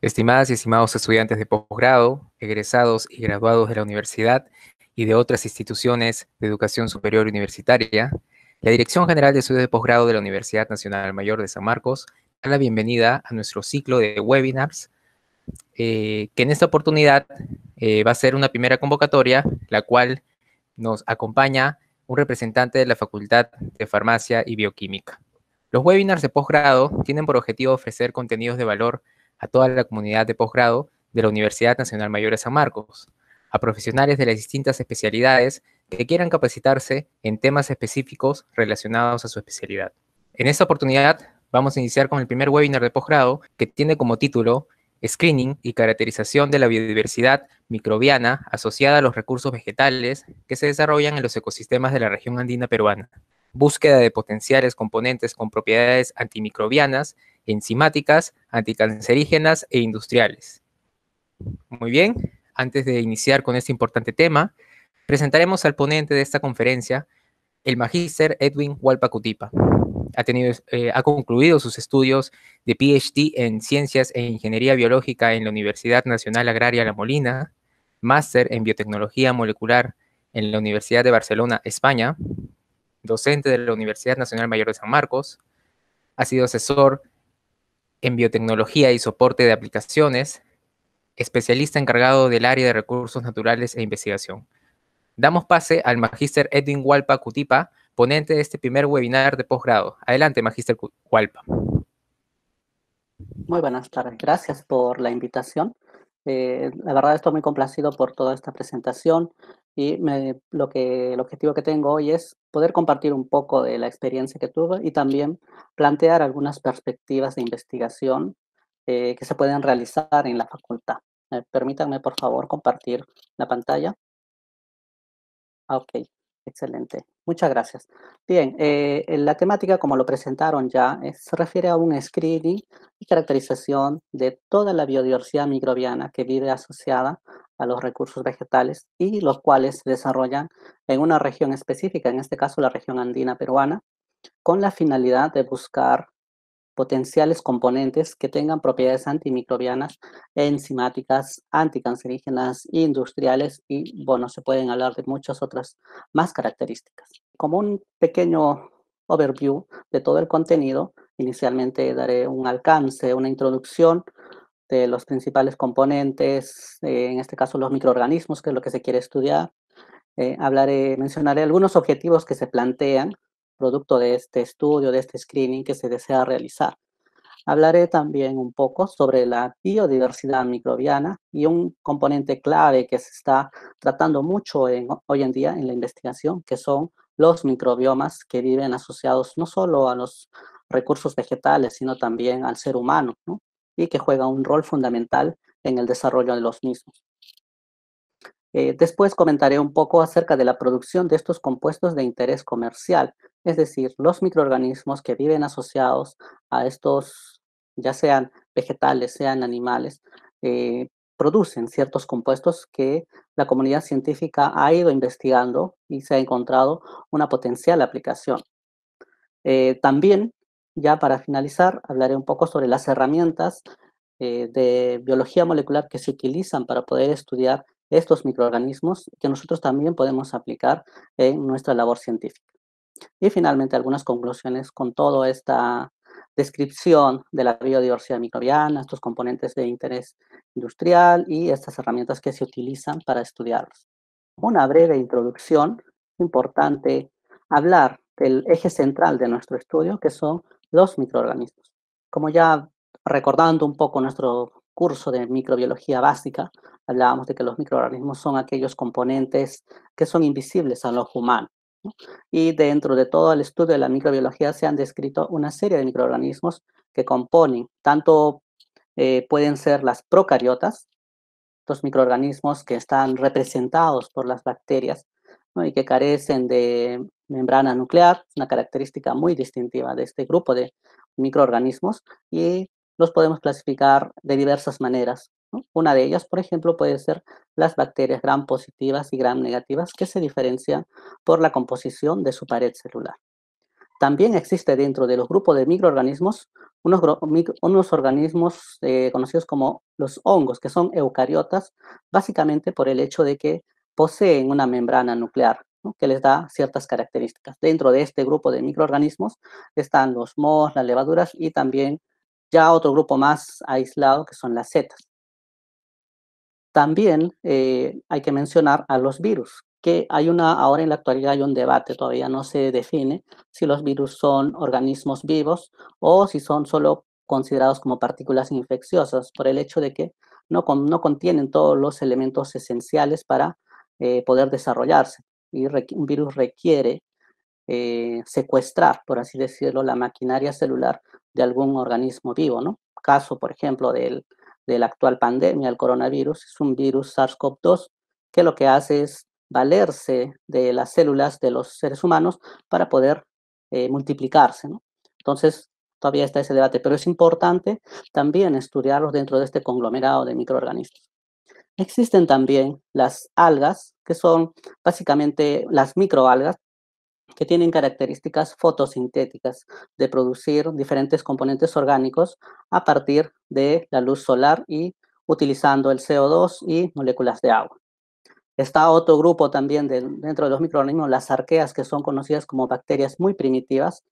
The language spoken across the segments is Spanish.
Estimadas y estimados estudiantes de posgrado, egresados y graduados de la universidad y de otras instituciones de educación superior universitaria, la Dirección General de Estudios de Posgrado de la Universidad Nacional Mayor de San Marcos da la bienvenida a nuestro ciclo de webinars, eh, que en esta oportunidad eh, va a ser una primera convocatoria, la cual nos acompaña un representante de la Facultad de Farmacia y Bioquímica. Los webinars de posgrado tienen por objetivo ofrecer contenidos de valor a toda la comunidad de posgrado de la Universidad Nacional Mayor de San Marcos, a profesionales de las distintas especialidades que quieran capacitarse en temas específicos relacionados a su especialidad. En esta oportunidad vamos a iniciar con el primer webinar de posgrado que tiene como título Screening y caracterización de la biodiversidad microbiana asociada a los recursos vegetales que se desarrollan en los ecosistemas de la región andina peruana. Búsqueda de potenciales componentes con propiedades antimicrobianas enzimáticas, anticancerígenas e industriales. Muy bien, antes de iniciar con este importante tema, presentaremos al ponente de esta conferencia, el magíster Edwin Walpacutipa. Ha, tenido, eh, ha concluido sus estudios de PhD en Ciencias e Ingeniería Biológica en la Universidad Nacional Agraria La Molina, máster en Biotecnología Molecular en la Universidad de Barcelona, España, docente de la Universidad Nacional Mayor de San Marcos, ha sido asesor en biotecnología y soporte de aplicaciones, especialista encargado del área de recursos naturales e investigación. Damos pase al magíster Edwin Hualpa Cutipa, ponente de este primer webinar de posgrado. Adelante, magíster Hualpa. Muy buenas tardes, gracias por la invitación. Eh, la verdad estoy muy complacido por toda esta presentación. Y lo que, el objetivo que tengo hoy es poder compartir un poco de la experiencia que tuve y también plantear algunas perspectivas de investigación eh, que se pueden realizar en la facultad. Eh, permítanme, por favor, compartir la pantalla. Ah, ok. Excelente, muchas gracias. Bien, eh, la temática, como lo presentaron ya, eh, se refiere a un screening y caracterización de toda la biodiversidad microbiana que vive asociada a los recursos vegetales y los cuales se desarrollan en una región específica, en este caso la región andina peruana, con la finalidad de buscar potenciales componentes que tengan propiedades antimicrobianas, enzimáticas, anticancerígenas, industriales y, bueno, se pueden hablar de muchas otras más características. Como un pequeño overview de todo el contenido, inicialmente daré un alcance, una introducción de los principales componentes, en este caso los microorganismos, que es lo que se quiere estudiar. Eh, hablaré, mencionaré algunos objetivos que se plantean producto de este estudio, de este screening que se desea realizar. Hablaré también un poco sobre la biodiversidad microbiana y un componente clave que se está tratando mucho hoy en día en la investigación, que son los microbiomas que viven asociados no solo a los recursos vegetales, sino también al ser humano, y que juega un rol fundamental en el desarrollo de los mismos. Eh, después comentaré un poco acerca de la producción de estos compuestos de interés comercial, es decir, los microorganismos que viven asociados a estos, ya sean vegetales, sean animales, eh, producen ciertos compuestos que la comunidad científica ha ido investigando y se ha encontrado una potencial aplicación. Eh, también, ya para finalizar, hablaré un poco sobre las herramientas eh, de biología molecular que se utilizan para poder estudiar estos microorganismos que nosotros también podemos aplicar en nuestra labor científica. Y finalmente algunas conclusiones con toda esta descripción de la biodiversidad microbiana, estos componentes de interés industrial y estas herramientas que se utilizan para estudiarlos. Una breve introducción, importante hablar del eje central de nuestro estudio, que son los microorganismos. Como ya recordando un poco nuestro curso de microbiología básica, hablábamos de que los microorganismos son aquellos componentes que son invisibles al ojo humano. Y dentro de todo el estudio de la microbiología se han descrito una serie de microorganismos que componen, tanto eh, pueden ser las procariotas, estos microorganismos que están representados por las bacterias y que carecen de membrana nuclear, una característica muy distintiva de este grupo de microorganismos, y los podemos clasificar de diversas maneras. Una de ellas, por ejemplo, puede ser las bacterias gram positivas y gram negativas que se diferencian por la composición de su pared celular. También existe dentro de los grupos de microorganismos unos, organismos eh, conocidos como los hongos, que son eucariotas, básicamente por el hecho de que poseen una membrana nuclear que les da ciertas características. Dentro de este grupo de microorganismos están los mohos, las levaduras y también ya otro grupo más aislado que son las setas. También eh, hay que mencionar a los virus, que hay una, ahora en la actualidad hay un debate, todavía no se define si los virus son organismos vivos o si son solo considerados como partículas infecciosas por el hecho de que no, no contienen todos los elementos esenciales para eh, poder desarrollarse. Y un virus requiere eh, secuestrar, por así decirlo, la maquinaria celular de algún organismo vivo, ¿no? Caso, por ejemplo, del de la actual pandemia, el coronavirus, es un virus SARS-CoV-2 que lo que hace es valerse de las células de los seres humanos para poder eh, multiplicarse. Entonces, todavía está ese debate, pero es importante también estudiarlos dentro de este conglomerado de microorganismos. Existen también las algas, que son básicamente las microalgas, que tienen características fotosintéticas de producir diferentes componentes orgánicos a partir de la luz solar y utilizando el CO2 y moléculas de agua. Está otro grupo también dentro de los microorganismos, las arqueas, que son conocidas como bacterias muy primitivas,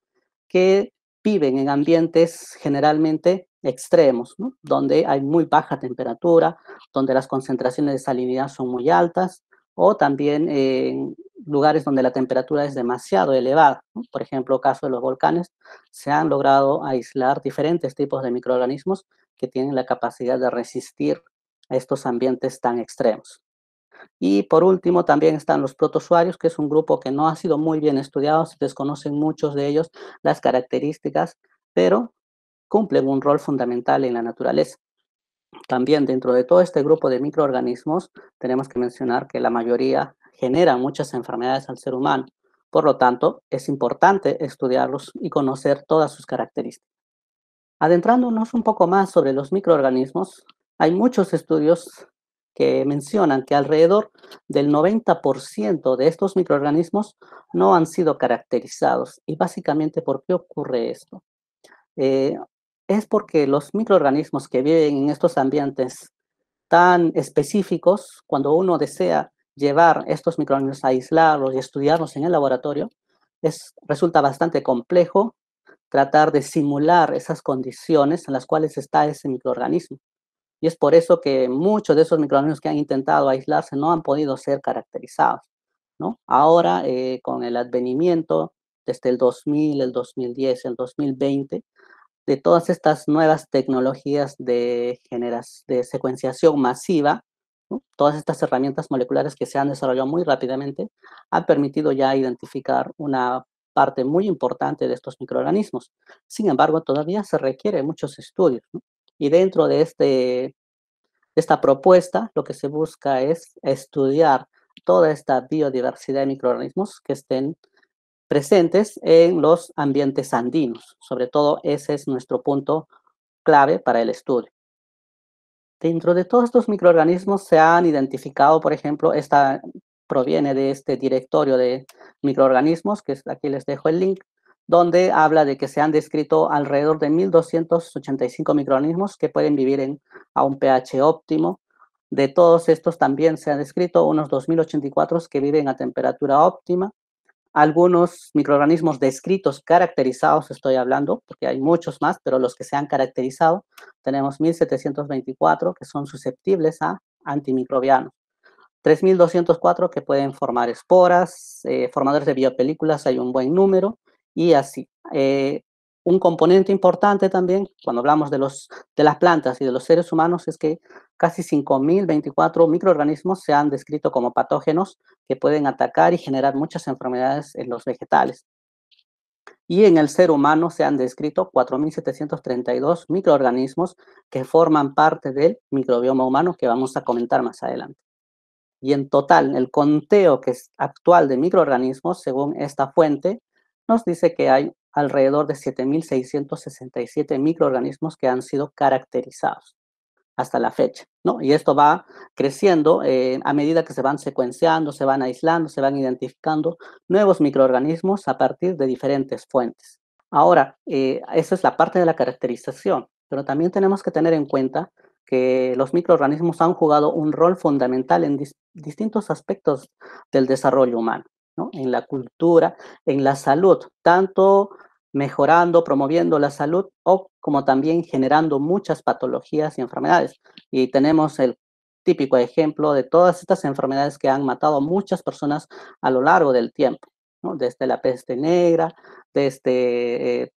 que viven en ambientes generalmente extremos, donde hay muy baja temperatura, donde las concentraciones de salinidad son muy altas o también en lugares donde la temperatura es demasiado elevada. Por ejemplo, caso de los volcanes, se han logrado aislar diferentes tipos de microorganismos que tienen la capacidad de resistir a estos ambientes tan extremos. Y por último, también están los protozoarios, que es un grupo que no ha sido muy bien estudiado, se desconocen muchos de ellos las características, pero cumplen un rol fundamental en la naturaleza. También dentro de todo este grupo de microorganismos tenemos que mencionar que la mayoría generan muchas enfermedades al ser humano. Por lo tanto, es importante estudiarlos y conocer todas sus características. Adentrándonos un poco más sobre los microorganismos, hay muchos estudios que mencionan que alrededor del 90% de estos microorganismos no han sido caracterizados. ¿Y básicamente por qué ocurre esto? Eh, es porque los microorganismos que viven en estos ambientes tan específicos, cuando uno desea llevar estos microorganismos, a aislarlos y estudiarlos en el laboratorio, es, resulta bastante complejo tratar de simular esas condiciones en las cuales está ese microorganismo. Y es por eso que muchos de esos microorganismos que han intentado aislarse no han podido ser caracterizados. ¿no? Ahora, eh, con el advenimiento desde el 2000, el 2010, el 2020, de todas estas nuevas tecnologías de, de secuenciación masiva, todas estas herramientas moleculares que se han desarrollado muy rápidamente, han permitido ya identificar una parte muy importante de estos microorganismos. Sin embargo, todavía se requieren muchos estudios. Y dentro de este, esta propuesta, lo que se busca es estudiar toda esta biodiversidad de microorganismos que estén presentes en los ambientes andinos. Sobre todo ese es nuestro punto clave para el estudio. Dentro de todos estos microorganismos se han identificado, por ejemplo, esta proviene de este directorio de microorganismos, que aquí les dejo el link, donde habla de que se han descrito alrededor de 1.285 microorganismos que pueden vivir en, a un pH óptimo. De todos estos también se han descrito unos 2.084 que viven a temperatura óptima, algunos microorganismos descritos, caracterizados, estoy hablando, porque hay muchos más, pero los que se han caracterizado, tenemos 1724 que son susceptibles a antimicrobianos. 3.204 que pueden formar esporas, eh, formadores de biopelículas hay un buen número y así. Eh, un componente importante también, cuando hablamos de, los, de las plantas y de los seres humanos, es que casi 5.024 microorganismos se han descrito como patógenos que pueden atacar y generar muchas enfermedades en los vegetales. Y en el ser humano se han descrito 4.732 microorganismos que forman parte del microbioma humano que vamos a comentar más adelante. Y en total, el conteo que es actual de microorganismos, según esta fuente, nos dice que hay alrededor de 7.667 microorganismos que han sido caracterizados hasta la fecha, ¿no? Y esto va creciendo eh, a medida que se van secuenciando, se van aislando, se van identificando nuevos microorganismos a partir de diferentes fuentes. Ahora, eh, esa es la parte de la caracterización, pero también tenemos que tener en cuenta que los microorganismos han jugado un rol fundamental en distintos aspectos del desarrollo humano, ¿no? en la cultura, en la salud, tanto mejorando, promoviendo la salud o como también generando muchas patologías y enfermedades. Y tenemos el típico ejemplo de todas estas enfermedades que han matado a muchas personas a lo largo del tiempo, desde la peste negra, desde eh,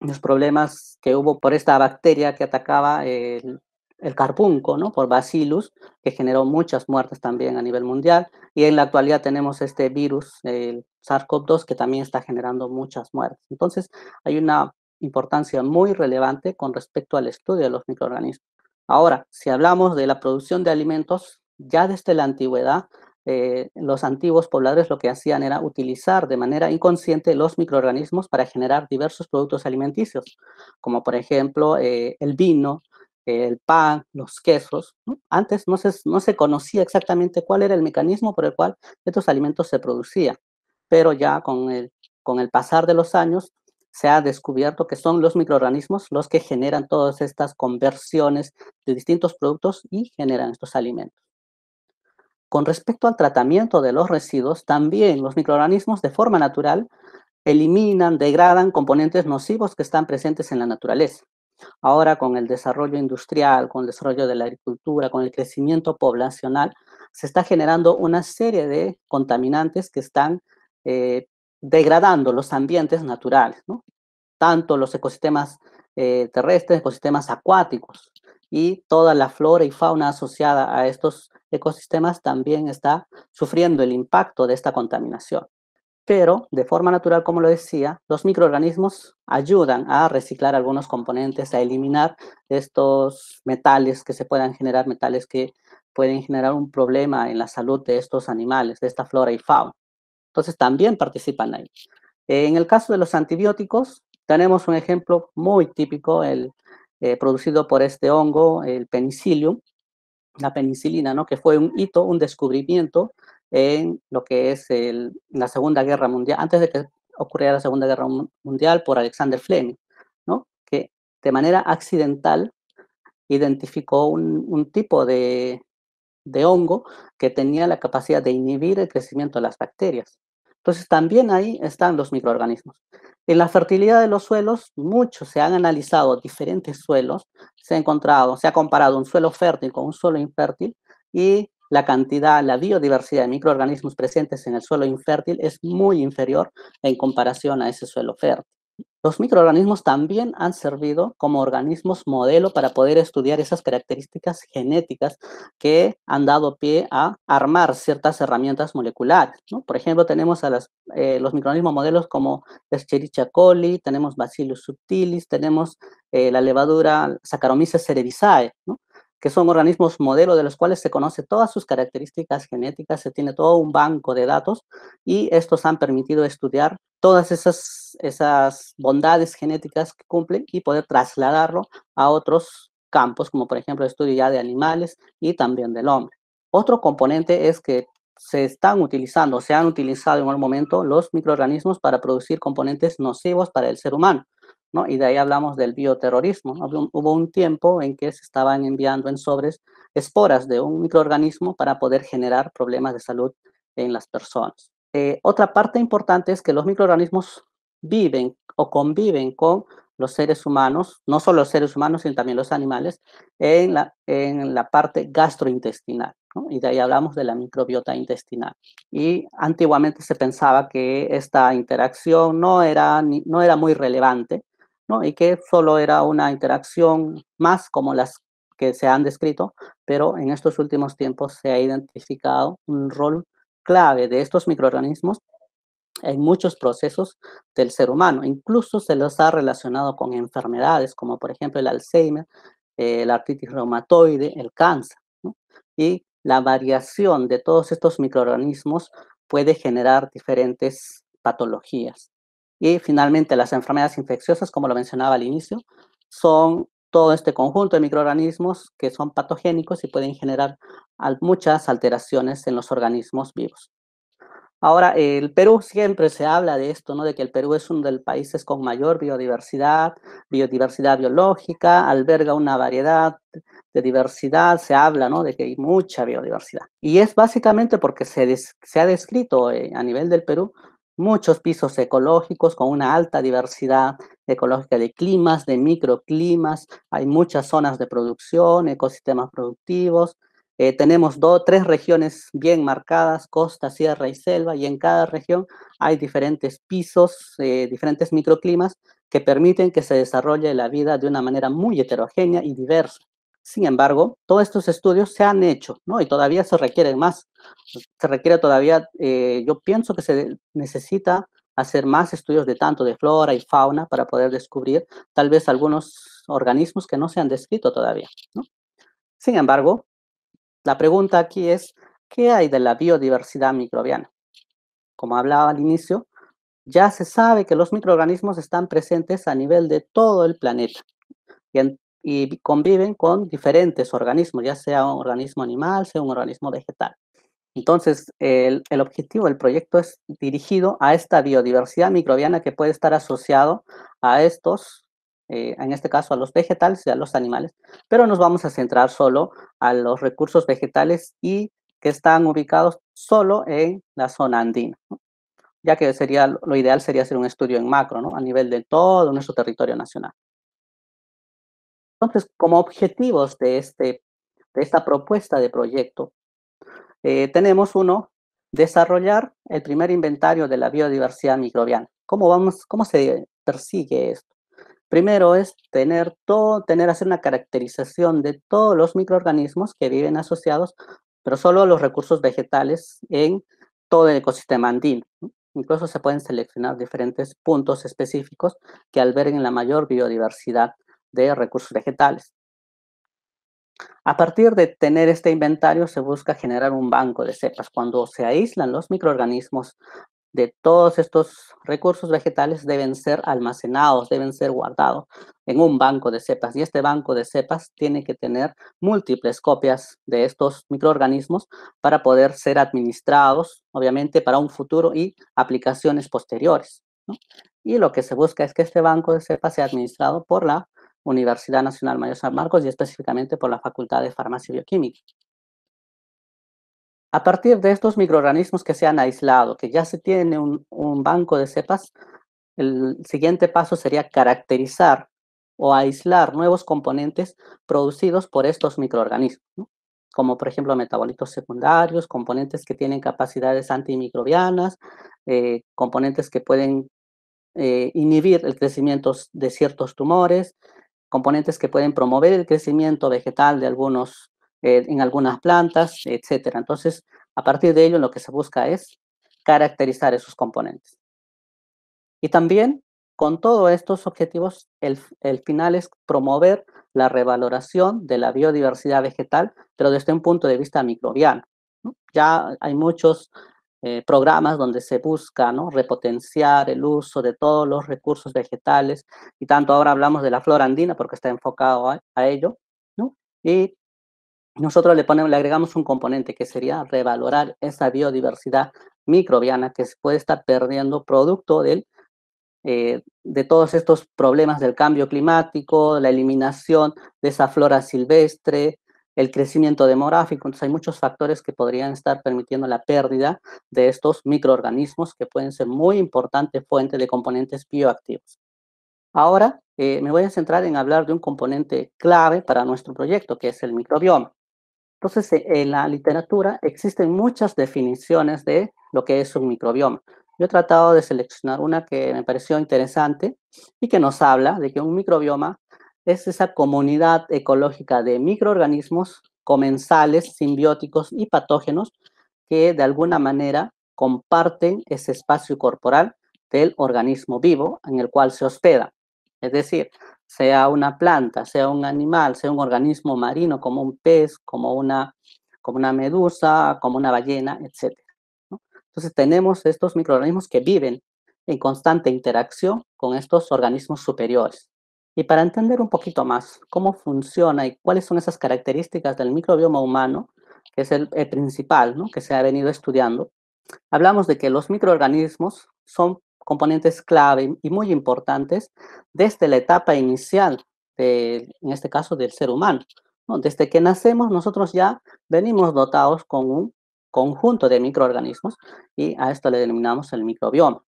los problemas que hubo por esta bacteria que atacaba el, el carpunco, ¿no? por bacillus, que generó muchas muertes también a nivel mundial. Y en la actualidad tenemos este virus, el SARS-CoV-2 que también está generando muchas muertes. Entonces, hay una importancia muy relevante con respecto al estudio de los microorganismos. Ahora, si hablamos de la producción de alimentos, ya desde la antigüedad, eh, los antiguos pobladores lo que hacían era utilizar de manera inconsciente los microorganismos para generar diversos productos alimenticios, como por ejemplo eh, el vino, el pan, los quesos. Antes no se, no se conocía exactamente cuál era el mecanismo por el cual estos alimentos se producían pero ya con el, con el pasar de los años se ha descubierto que son los microorganismos los que generan todas estas conversiones de distintos productos y generan estos alimentos. Con respecto al tratamiento de los residuos, también los microorganismos de forma natural eliminan, degradan componentes nocivos que están presentes en la naturaleza. Ahora con el desarrollo industrial, con el desarrollo de la agricultura, con el crecimiento poblacional, se está generando una serie de contaminantes que están eh, degradando los ambientes naturales, tanto los ecosistemas eh, terrestres, ecosistemas acuáticos y toda la flora y fauna asociada a estos ecosistemas también está sufriendo el impacto de esta contaminación. Pero de forma natural, como lo decía, los microorganismos ayudan a reciclar algunos componentes, a eliminar estos metales que se puedan generar, metales que pueden generar un problema en la salud de estos animales, de esta flora y fauna. Entonces también participan ahí. En el caso de los antibióticos, tenemos un ejemplo muy típico, el, eh, producido por este hongo, el penicillium, la penicilina, ¿no? que fue un hito, un descubrimiento en lo que es la Segunda Guerra Mundial, antes de que ocurriera la Segunda Guerra Mundial por Alexander Fleming, ¿no? que de manera accidental identificó un tipo de, de hongo que tenía la capacidad de inhibir el crecimiento de las bacterias. Entonces también ahí están los microorganismos. En la fertilidad de los suelos, muchos se han analizado diferentes suelos, se ha encontrado, se ha comparado un suelo fértil con un suelo infértil y la cantidad, la biodiversidad de microorganismos presentes en el suelo infértil es muy inferior en comparación a ese suelo fértil. Los microorganismos también han servido como organismos modelo para poder estudiar esas características genéticas que han dado pie a armar ciertas herramientas moleculares. ¿no? Por ejemplo, tenemos a eh, los microorganismos modelos como Escherichia coli, tenemos Bacillus subtilis, tenemos eh, la levadura Saccharomyces cerevisiae. ¿no? que son organismos modelo de los cuales se conoce todas sus características genéticas, se tiene todo un banco de datos y estos han permitido estudiar todas esas, esas bondades genéticas que cumplen y poder trasladarlo a otros campos, como por ejemplo el estudio ya de animales y también del hombre. Otro componente es que se están utilizando, se han utilizado en algún momento los microorganismos para producir componentes nocivos para el ser humano. Y de ahí hablamos del bioterrorismo. Hubo un tiempo en que se estaban enviando en sobres esporas de un microorganismo para poder generar problemas de salud en las personas. Eh, otra parte importante es que los microorganismos viven o conviven con los seres humanos, no solo los seres humanos, sino también los animales, en la, en la parte gastrointestinal. Y de ahí hablamos de la microbiota intestinal. Y antiguamente se pensaba que esta interacción no era, no era muy relevante, y que solo era una interacción más como las que se han descrito, pero en estos últimos tiempos se ha identificado un rol clave de estos microorganismos en muchos procesos del ser humano. Incluso se los ha relacionado con enfermedades como por ejemplo el Alzheimer, el eh, la artritis reumatoide, el cáncer. Y la variación de todos estos microorganismos puede generar diferentes patologías. Y finalmente, las enfermedades infecciosas, como lo mencionaba al inicio, son todo este conjunto de microorganismos que son patogénicos y pueden generar muchas alteraciones en los organismos vivos. Ahora, el Perú siempre se habla de esto, ¿no? De que el Perú es uno de los países con mayor biodiversidad, biodiversidad biológica, alberga una variedad de diversidad, se habla, ¿no? De que hay mucha biodiversidad. Y es básicamente porque se, ha descrito eh, a nivel del Perú muchos pisos ecológicos con una alta diversidad ecológica de climas, de microclimas, hay muchas zonas de producción, ecosistemas productivos. Eh, tenemos dos, tres regiones bien marcadas, costa, sierra y selva, y en cada región hay diferentes pisos, eh, diferentes microclimas que permiten que se desarrolle la vida de una manera muy heterogénea y diversa. Sin embargo, todos estos estudios se han hecho, ¿no? Y todavía se requieren más. Se requiere todavía, eh, yo pienso que se necesita hacer más estudios de tanto de flora y fauna para poder descubrir tal vez algunos organismos que no se han descrito todavía, ¿no? Sin embargo, la pregunta aquí es, ¿qué hay de la biodiversidad microbiana? Como hablaba al inicio, ya se sabe que los microorganismos están presentes a nivel de todo el planeta y en y conviven con diferentes organismos, ya sea un organismo animal, sea un organismo vegetal. Entonces, el, el objetivo del proyecto es dirigido a esta biodiversidad microbiana que puede estar asociado a estos, eh, en este caso a los vegetales y a los animales, pero nos vamos a centrar solo a los recursos vegetales y que están ubicados solo en la zona andina, ya que sería lo ideal sería hacer un estudio en macro, ¿no? a nivel de todo nuestro territorio nacional. Entonces, como objetivos de, este, esta propuesta de proyecto, eh, tenemos uno, desarrollar el primer inventario de la biodiversidad microbiana. ¿Cómo, vamos, cómo se persigue esto? Primero es tener todo, tener hacer una caracterización de todos los microorganismos que viven asociados, pero solo los recursos vegetales en todo el ecosistema andino. Incluso se pueden seleccionar diferentes puntos específicos que alberguen la mayor biodiversidad de recursos vegetales. A partir de tener este inventario se busca generar un banco de cepas. Cuando se aíslan los microorganismos de todos estos recursos vegetales deben ser almacenados, deben ser guardados en un banco de cepas. Y este banco de cepas tiene que tener múltiples copias de estos microorganismos para poder ser administrados, obviamente, para un futuro y aplicaciones posteriores. Y lo que se busca es que este banco de cepas sea administrado por la Universidad Nacional Mayor San Marcos y específicamente por la Facultad de Farmacia y Bioquímica. A partir de estos microorganismos que se han aislado, que ya se tiene un, banco de cepas, el siguiente paso sería caracterizar o aislar nuevos componentes producidos por estos microorganismos, como por ejemplo metabolitos secundarios, componentes que tienen capacidades antimicrobianas, eh, componentes que pueden eh, inhibir el crecimiento de ciertos tumores, componentes que pueden promover el crecimiento vegetal de algunos, eh, en algunas plantas, etc. Entonces, a partir de ello, lo que se busca es caracterizar esos componentes. Y también, con todos estos objetivos, el, el final es promover la revaloración de la biodiversidad vegetal, pero desde un punto de vista microbiano. Ya hay muchos eh, programas donde se busca repotenciar el uso de todos los recursos vegetales, y tanto ahora hablamos de la flora andina porque está enfocado a, ello, ¿no? y nosotros le, ponemos, le agregamos un componente que sería revalorar esa biodiversidad microbiana que se puede estar perdiendo producto del, eh, de todos estos problemas del cambio climático, la eliminación de esa flora silvestre, el crecimiento demográfico. Entonces hay muchos factores que podrían estar permitiendo la pérdida de estos microorganismos que pueden ser muy importante fuente de componentes bioactivos. Ahora eh, me voy a centrar en hablar de un componente clave para nuestro proyecto, que es el microbioma. Entonces, e, en la literatura existen muchas definiciones de lo que es un microbioma. Yo he tratado de seleccionar una que me pareció interesante y que nos habla de que un microbioma es esa comunidad ecológica de microorganismos, comensales, simbióticos y patógenos que de alguna manera comparten ese espacio corporal del organismo vivo en el cual se hospeda. Es decir, sea una planta, sea un animal, sea un organismo marino como un pez, como una, como una medusa, como una ballena, etc. Entonces tenemos estos microorganismos que viven en constante interacción con estos organismos superiores. Y para entender un poquito más cómo funciona y cuáles son esas características del microbioma humano, que es el, principal que se ha venido estudiando, hablamos de que los microorganismos son componentes clave y muy importantes desde la etapa inicial, en este caso del ser humano. Desde que nacemos nosotros ya venimos dotados con un conjunto de microorganismos y a esto le denominamos el microbioma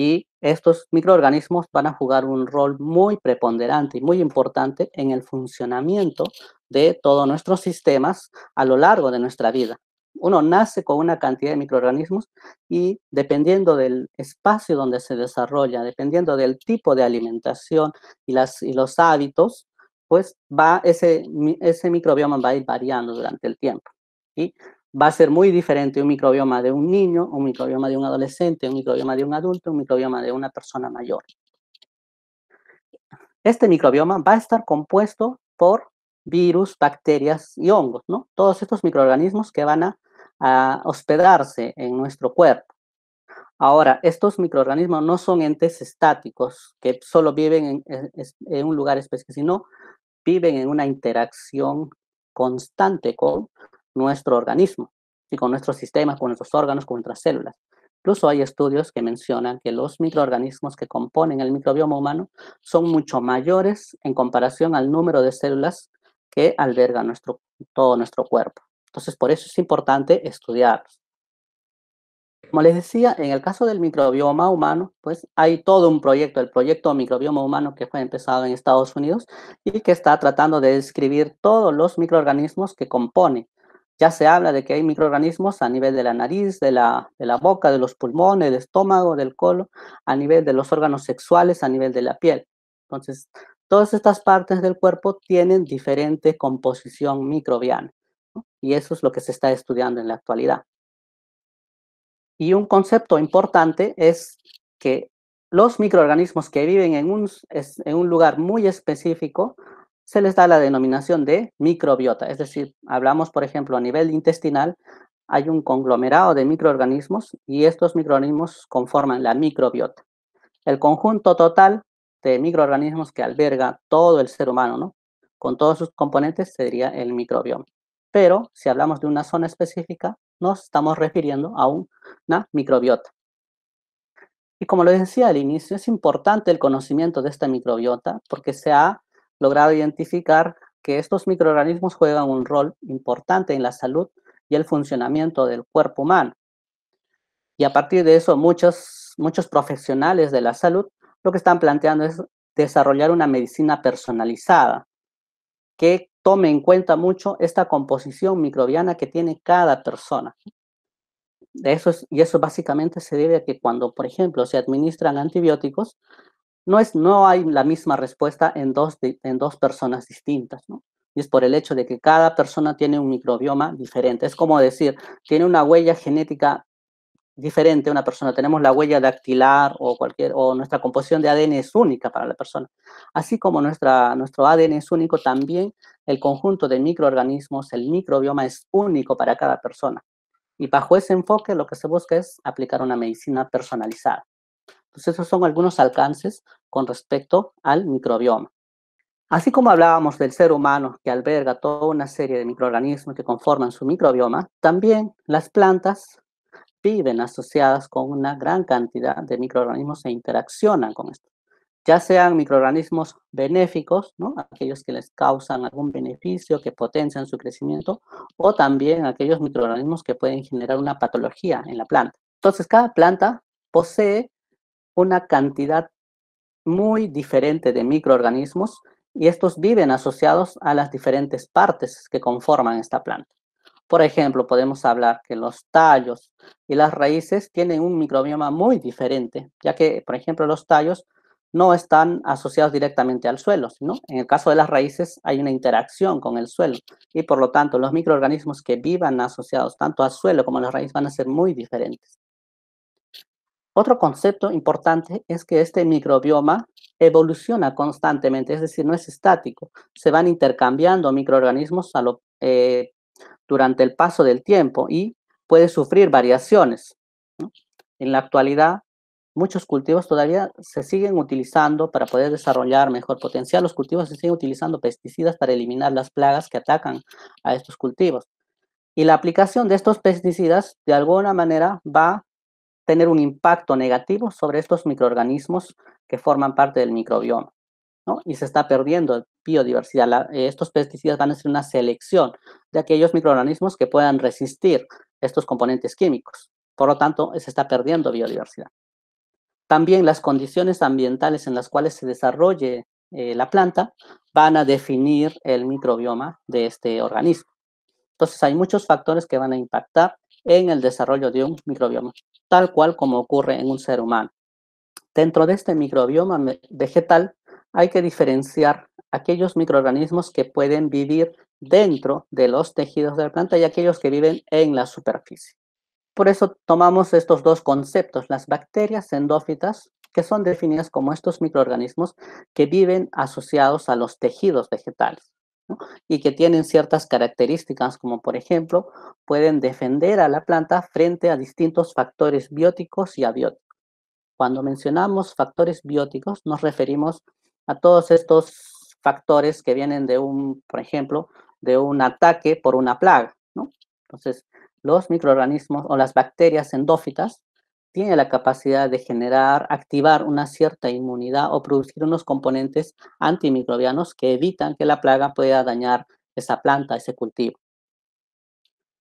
y estos microorganismos van a jugar un rol muy preponderante y muy importante en el funcionamiento de todos nuestros sistemas a lo largo de nuestra vida. Uno nace con una cantidad de microorganismos y dependiendo del espacio donde se desarrolla, dependiendo del tipo de alimentación y, las, y los hábitos, pues va ese, ese microbioma va a ir variando durante el tiempo. Y va a ser muy diferente un microbioma de un niño, un microbioma de un adolescente, un microbioma de un adulto, un microbioma de una persona mayor. Este microbioma va a estar compuesto por virus, bacterias y hongos, ¿no? Todos estos microorganismos que van a, hospedarse en nuestro cuerpo. Ahora, estos microorganismos no son entes estáticos que solo viven en, en un lugar específico, sino viven en una interacción constante con nuestro organismo y con nuestros sistemas, con nuestros órganos, con nuestras células. Incluso hay estudios que mencionan que los microorganismos que componen el microbioma humano son mucho mayores en comparación al número de células que alberga nuestro, todo nuestro cuerpo. Entonces, por eso es importante estudiarlos. Como les decía, en el caso del microbioma humano, pues hay todo un proyecto, el proyecto microbioma humano que fue empezado en Estados Unidos y que está tratando de describir todos los microorganismos que componen ya se habla de que hay microorganismos a nivel de la nariz, de la, boca, de los pulmones, del estómago, del colon, a nivel de los órganos sexuales, a nivel de la piel. Entonces, todas estas partes del cuerpo tienen diferente composición microbiana. Y eso es lo que se está estudiando en la actualidad. Y un concepto importante es que los microorganismos que viven en un lugar muy específico se les da la denominación de microbiota. Es decir, hablamos, por ejemplo, a nivel intestinal, hay un conglomerado de microorganismos y estos microorganismos conforman la microbiota. El conjunto total de microorganismos que alberga todo el ser humano, Con todos sus componentes sería el microbioma. Pero si hablamos de una zona específica, nos estamos refiriendo a una microbiota. Y como lo decía al inicio, es importante el conocimiento de esta microbiota porque se ha logrado identificar que estos microorganismos juegan un rol importante en la salud y el funcionamiento del cuerpo humano. Y a partir de eso, muchos, muchos profesionales de la salud lo que están planteando es desarrollar una medicina personalizada que tome en cuenta mucho esta composición microbiana que tiene cada persona. De eso y eso básicamente se debe a que cuando, por ejemplo, se administran antibióticos, no, es, no hay la misma respuesta en dos, en dos personas distintas, Y es por el hecho de que cada persona tiene un microbioma diferente. Es como decir, tiene una huella genética diferente una persona. Tenemos la huella dactilar o cualquier, o nuestra composición de ADN es única para la persona. Así como nuestra, nuestro ADN es único, también el conjunto de microorganismos, el microbioma es único para cada persona. Y bajo ese enfoque lo que se busca es aplicar una medicina personalizada. Entonces, pues, esos son algunos alcances con respecto al microbioma. Así como hablábamos del ser humano que alberga toda una serie de microorganismos que conforman su microbioma, también las plantas viven asociadas con una gran cantidad de microorganismos e interaccionan con esto. Ya sean microorganismos benéficos, aquellos que les causan algún beneficio, que potencian su crecimiento, o también aquellos microorganismos que pueden generar una patología en la planta. Entonces, cada planta posee una cantidad muy diferente de microorganismos y estos viven asociados a las diferentes partes que conforman esta planta. Por ejemplo, podemos hablar que los tallos y las raíces tienen un microbioma muy diferente, ya que, por ejemplo, los tallos no están asociados directamente al suelo, sino en el caso de las raíces hay una interacción con el suelo y por lo tanto los microorganismos que vivan asociados tanto al suelo como a las raíces van a ser muy diferentes. Otro concepto importante es que este microbioma evoluciona constantemente, es decir, no es estático. Se van intercambiando microorganismos eh, durante el paso del tiempo y puede sufrir variaciones. En la actualidad, muchos cultivos todavía se siguen utilizando para poder desarrollar mejor potencial. Los cultivos se siguen utilizando pesticidas para eliminar las plagas que atacan a estos cultivos. Y la aplicación de estos pesticidas, de alguna manera, va tener un impacto negativo sobre estos microorganismos que forman parte del microbioma. ¿no? Y se está perdiendo biodiversidad. Eh, estos pesticidas van a ser una selección de aquellos microorganismos que puedan resistir estos componentes químicos. Por lo tanto, se está perdiendo biodiversidad. También las condiciones ambientales en las cuales se desarrolle eh, la planta van a definir el microbioma de este organismo. Entonces, hay muchos factores que van a impactar en el desarrollo de un microbioma tal cual como ocurre en un ser humano. Dentro de este microbioma vegetal hay que diferenciar aquellos microorganismos que pueden vivir dentro de los tejidos de la planta y aquellos que viven en la superficie. Por eso tomamos estos dos conceptos, las bacterias endófitas, que son definidas como estos microorganismos que viven asociados a los tejidos vegetales y que tienen ciertas características, como por ejemplo, pueden defender a la planta frente a distintos factores bióticos y abióticos. Cuando mencionamos factores bióticos, nos referimos a todos estos factores que vienen de un, por ejemplo, de un ataque por una plaga. Entonces, los microorganismos o las bacterias endófitas tiene la capacidad de generar, activar una cierta inmunidad o producir unos componentes antimicrobianos que evitan que la plaga pueda dañar esa planta, ese cultivo.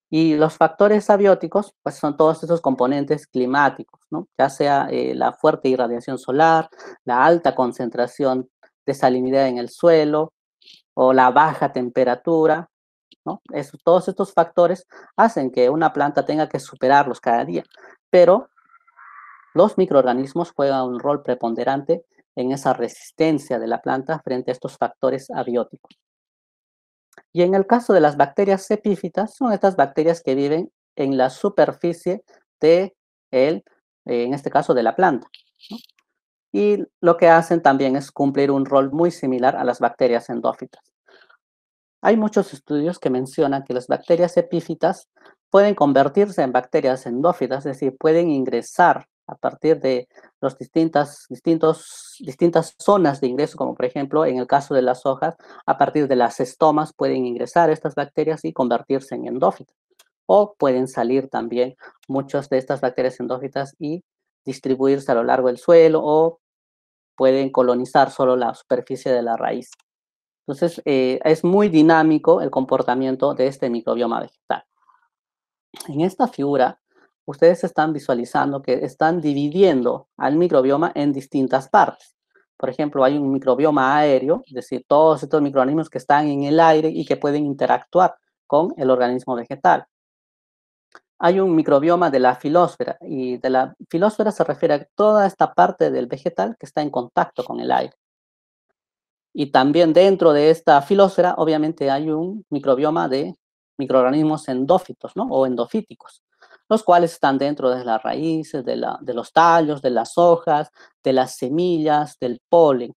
Y los factores abióticos, pues son todos esos componentes climáticos, ¿no? ya sea eh, la fuerte irradiación solar, la alta concentración de salinidad en el suelo o la baja temperatura, ¿no? Eso, todos estos factores hacen que una planta tenga que superarlos cada día, pero los microorganismos juegan un rol preponderante en esa resistencia de la planta frente a estos factores abióticos. Y en el caso de las bacterias epífitas, son estas bacterias que viven en la superficie de el, eh, en este caso, de la planta. Y lo que hacen también es cumplir un rol muy similar a las bacterias endófitas. Hay muchos estudios que mencionan que las bacterias epífitas pueden convertirse en bacterias endófitas, es decir, pueden ingresar a partir de las distintas, distintos, distintas zonas de ingreso, como por ejemplo en el caso de las hojas, a partir de las estomas pueden ingresar estas bacterias y convertirse en endófitas. O pueden salir también muchas de estas bacterias endófitas y distribuirse a lo largo del suelo o pueden colonizar solo la superficie de la raíz. Entonces, eh, es muy dinámico el comportamiento de este microbioma vegetal. En esta figura ustedes están visualizando que están dividiendo al microbioma en distintas partes. Por ejemplo, hay un microbioma aéreo, es decir, todos estos microorganismos que están en el aire y que pueden interactuar con el organismo vegetal. Hay un microbioma de la filósfera y de la filósfera se refiere a toda esta parte del vegetal que está en contacto con el aire. Y también dentro de esta filósfera, obviamente, hay un microbioma de microorganismos endófitos ¿no? o endofíticos, los cuales están dentro de las raíces, de, los tallos, de las hojas, de las semillas, del polen.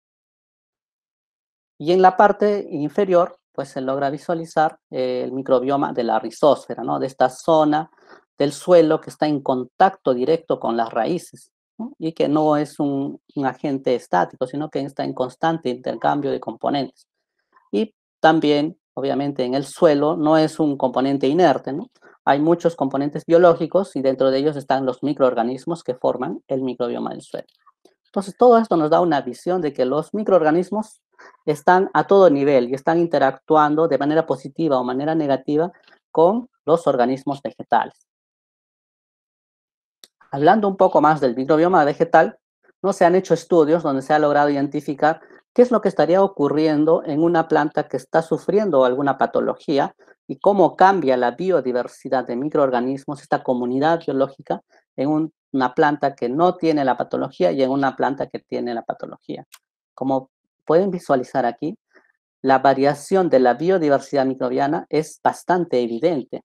Y en la parte inferior, pues se logra visualizar eh, el microbioma de la rizósfera, ¿no? de esta zona del suelo que está en contacto directo con las raíces y que no es un, un, agente estático, sino que está en constante intercambio de componentes. Y también, obviamente, en el suelo no es un componente inerte, ¿no? hay muchos componentes biológicos y dentro de ellos están los microorganismos que forman el microbioma del suelo. Entonces, todo esto nos da una visión de que los microorganismos están a todo nivel y están interactuando de manera positiva o manera negativa con los organismos vegetales. Hablando un poco más del microbioma vegetal, no se han hecho estudios donde se ha logrado identificar qué es lo que estaría ocurriendo en una planta que está sufriendo alguna patología y cómo cambia la biodiversidad de microorganismos, esta comunidad biológica, en una planta que no tiene la patología y en una planta que tiene la patología. Como pueden visualizar aquí, la variación de la biodiversidad microbiana es bastante evidente.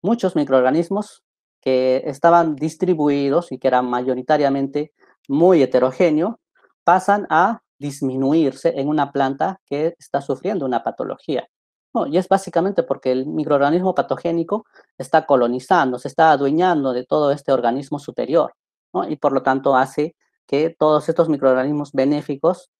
Muchos microorganismos que estaban distribuidos y que eran mayoritariamente muy heterogéneos, pasan a disminuirse en una planta que está sufriendo una patología y es básicamente porque el microorganismo patogénico está colonizando, se está adueñando de todo este organismo superior, y por lo tanto hace que todos estos microorganismos benéficos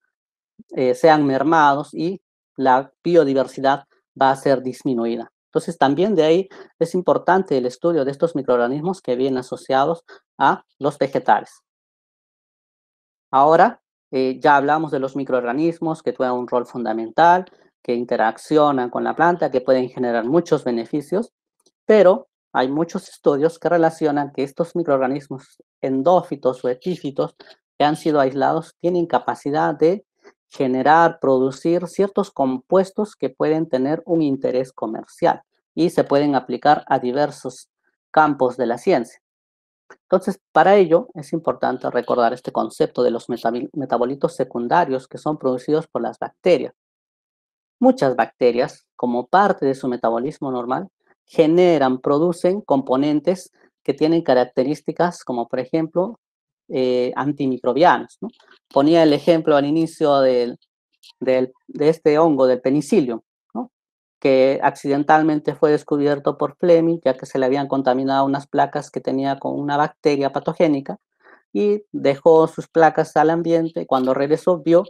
eh, sean mermados y la biodiversidad va a ser disminuida. Entonces también de ahí es importante el estudio de estos microorganismos que vienen asociados a los vegetales. Ahora eh, ya hablamos de los microorganismos que juegan un rol fundamental, que interaccionan con la planta, que pueden generar muchos beneficios, pero hay muchos estudios que relacionan que estos microorganismos endófitos o epífitos que han sido aislados tienen capacidad de generar, producir ciertos compuestos que pueden tener un interés comercial y se pueden aplicar a diversos campos de la ciencia. Entonces, para ello es importante recordar este concepto de los metabolitos secundarios que son producidos por las bacterias. Muchas bacterias, como parte de su metabolismo normal, generan, producen componentes que tienen características como, por ejemplo, eh, antimicrobianos. Ponía el ejemplo al inicio de este hongo, del penicilio, que accidentalmente fue descubierto por Fleming, ya que se le habían contaminado unas placas que tenía con una bacteria patogénica, y dejó sus placas al ambiente. Cuando regresó, vio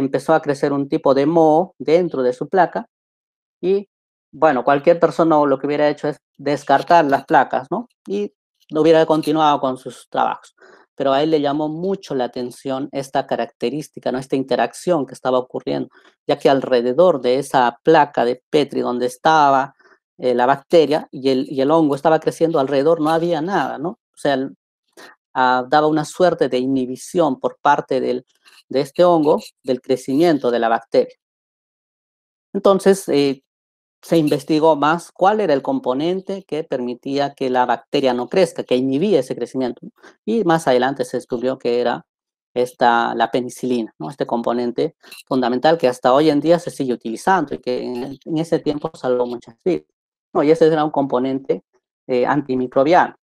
empezó a crecer un tipo de moho dentro de su placa y, bueno, cualquier persona lo que hubiera hecho es descartar las placas, ¿no? Y no hubiera continuado con sus trabajos. Pero a él le llamó mucho la atención esta característica, ¿no? esta interacción que estaba ocurriendo, ya que alrededor de esa placa de Petri donde estaba eh, la bacteria y el, hongo estaba creciendo alrededor, no había nada, ¿no? O sea, ah, daba una suerte de inhibición por parte del, de este hongo del crecimiento de la bacteria. Entonces, eh, se investigó más cuál era el componente que permitía que la bacteria no crezca, que inhibía ese crecimiento. Y más adelante se descubrió que era esta, la penicilina, ¿no? este componente fundamental que hasta hoy en día se sigue utilizando y que en, ese tiempo salvó muchas vidas. No, y ese era un componente eh, antimicrobiano.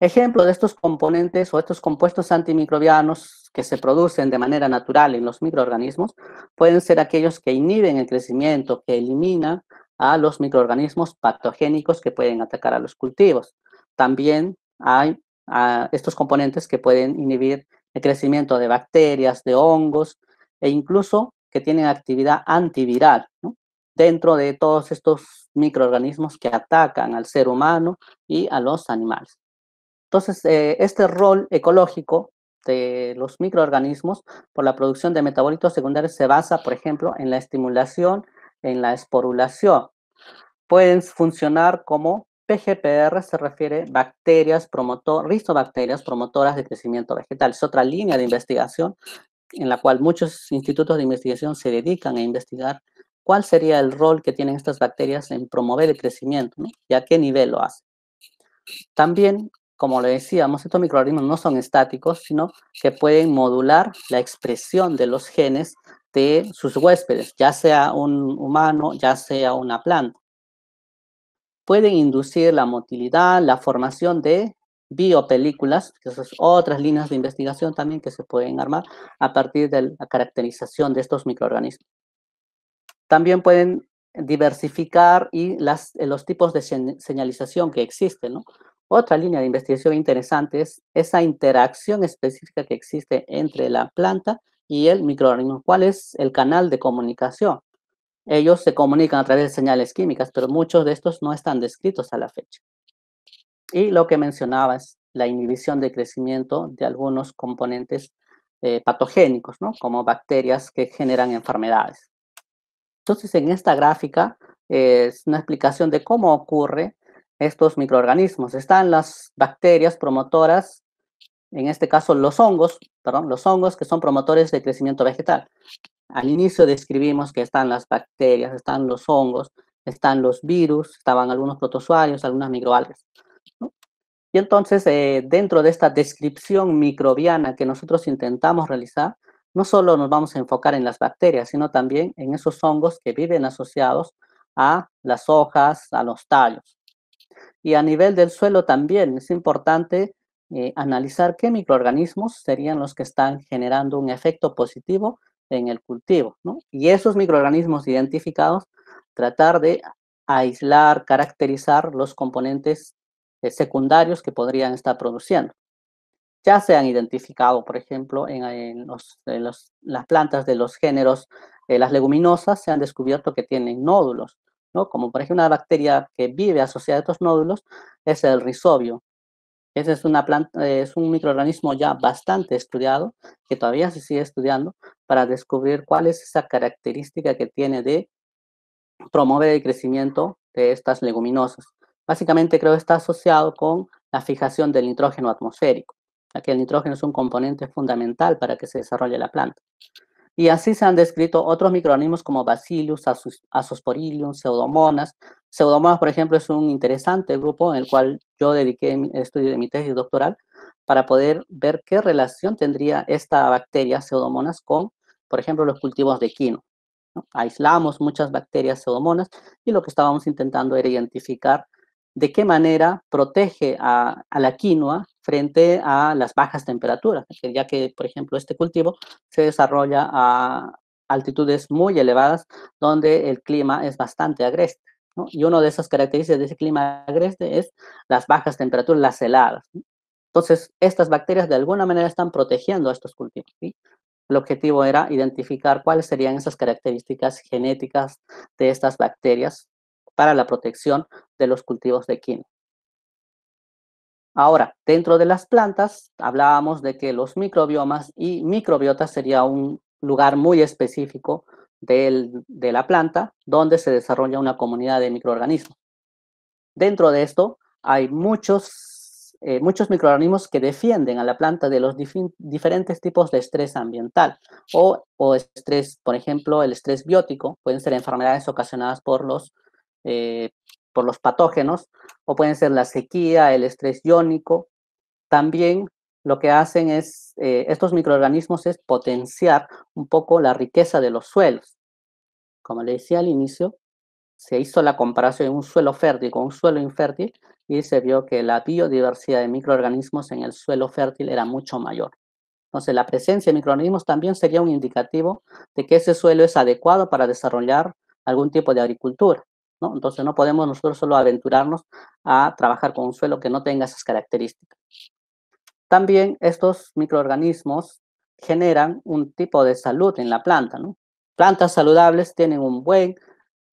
Ejemplo de estos componentes o estos compuestos antimicrobianos que se producen de manera natural en los microorganismos pueden ser aquellos que inhiben el crecimiento, que eliminan a los microorganismos patogénicos que pueden atacar a los cultivos. También hay ah, estos componentes que pueden inhibir el crecimiento de bacterias, de hongos e incluso que tienen actividad antiviral dentro de todos estos microorganismos que atacan al ser humano y a los animales. Entonces, eh, este rol ecológico de los microorganismos por la producción de metabolitos secundarios se basa, por ejemplo, en la estimulación, en la esporulación. Pueden funcionar como PGPR se refiere bacterias promotor, rizobacterias promotoras de crecimiento vegetal. Es otra línea de investigación en la cual muchos institutos de investigación se dedican a investigar cuál sería el rol que tienen estas bacterias en promover el crecimiento ¿no? y a qué nivel lo hacen. También como le decíamos, estos microorganismos no son estáticos, sino que pueden modular la expresión de los genes de sus huéspedes, ya sea un humano, ya sea una planta. Pueden inducir la motilidad, la formación de biopelículas, que son otras líneas de investigación también que se pueden armar a partir de la caracterización de estos microorganismos. También pueden diversificar y los tipos de señalización que existen, ¿no? Otra línea de investigación interesante es esa interacción específica que existe entre la planta y el microorganismo. ¿Cuál es el canal de comunicación? Ellos se comunican a través de señales químicas, pero muchos de estos no están descritos a la fecha. Y lo que mencionaba es la inhibición de crecimiento de algunos componentes eh, patogénicos, como bacterias que generan enfermedades. Entonces, en esta gráfica eh, es una explicación de cómo ocurre estos microorganismos. Están las bacterias promotoras, en este caso los hongos, perdón, los hongos que son promotores de crecimiento vegetal. Al inicio describimos que están las bacterias, están los hongos, están los virus, estaban algunos protozoarios, algunas microalgas. Y entonces, eh, dentro de esta descripción microbiana que nosotros intentamos realizar, no solo nos vamos a enfocar en las bacterias, sino también en esos hongos que viven asociados a las hojas, a los tallos. Y a nivel del suelo también es importante eh, analizar qué microorganismos serían los que están generando un efecto positivo en el cultivo. Y esos microorganismos identificados, tratar de aislar, caracterizar los componentes eh, secundarios que podrían estar produciendo. Ya se han identificado, por ejemplo, en, las plantas de los géneros, eh, las leguminosas, se han descubierto que tienen nódulos. Como por ejemplo una bacteria que vive asociada a estos nódulos es el rizobio. Ese es, eh, es un microorganismo ya bastante estudiado, que todavía se sigue estudiando, para descubrir cuál es esa característica que tiene de promover el crecimiento de estas leguminosas. Básicamente creo que está asociado con la fijación del nitrógeno atmosférico, ya que el nitrógeno es un componente fundamental para que se desarrolle la planta. Y así se han descrito otros microorganismos como bacillus, Asosporilium, pseudomonas. Pseudomonas, por ejemplo, es un interesante grupo en el cual yo dediqué el estudio de mi tesis doctoral para poder ver qué relación tendría esta bacteria pseudomonas con, por ejemplo, los cultivos de quino. Aislamos muchas bacterias pseudomonas y lo que estábamos intentando era identificar de qué manera protege a, la quinoa frente a las bajas temperaturas, ya que, por ejemplo, este cultivo se desarrolla a altitudes muy elevadas donde el clima es bastante agreste. Y una de esas características de ese clima agreste es las bajas temperaturas, las heladas. Entonces, estas bacterias de alguna manera están protegiendo a estos cultivos. El objetivo era identificar cuáles serían esas características genéticas de estas bacterias para la protección de los cultivos de quino. Ahora, dentro de las plantas, hablábamos de que los microbiomas y microbiotas sería un lugar muy específico de la planta donde se desarrolla una comunidad de microorganismos. Dentro de esto, hay muchos, eh, muchos microorganismos que defienden a la planta de los diferentes tipos de estrés ambiental o, o estrés, por ejemplo, el estrés biótico, pueden ser enfermedades ocasionadas por los eh, por los patógenos, o pueden ser la sequía, el estrés iónico. También lo que hacen es, eh, estos microorganismos es potenciar un poco la riqueza de los suelos. Como le decía al inicio, se hizo la comparación de un suelo fértil con un suelo infértil y se vio que la biodiversidad de microorganismos en el suelo fértil era mucho mayor. Entonces, la presencia de microorganismos también sería un indicativo de que ese suelo es adecuado para desarrollar algún tipo de agricultura. Entonces no podemos nosotros solo aventurarnos a trabajar con un suelo que no tenga esas características. También estos microorganismos generan un tipo de salud en la planta, Plantas saludables tienen un buen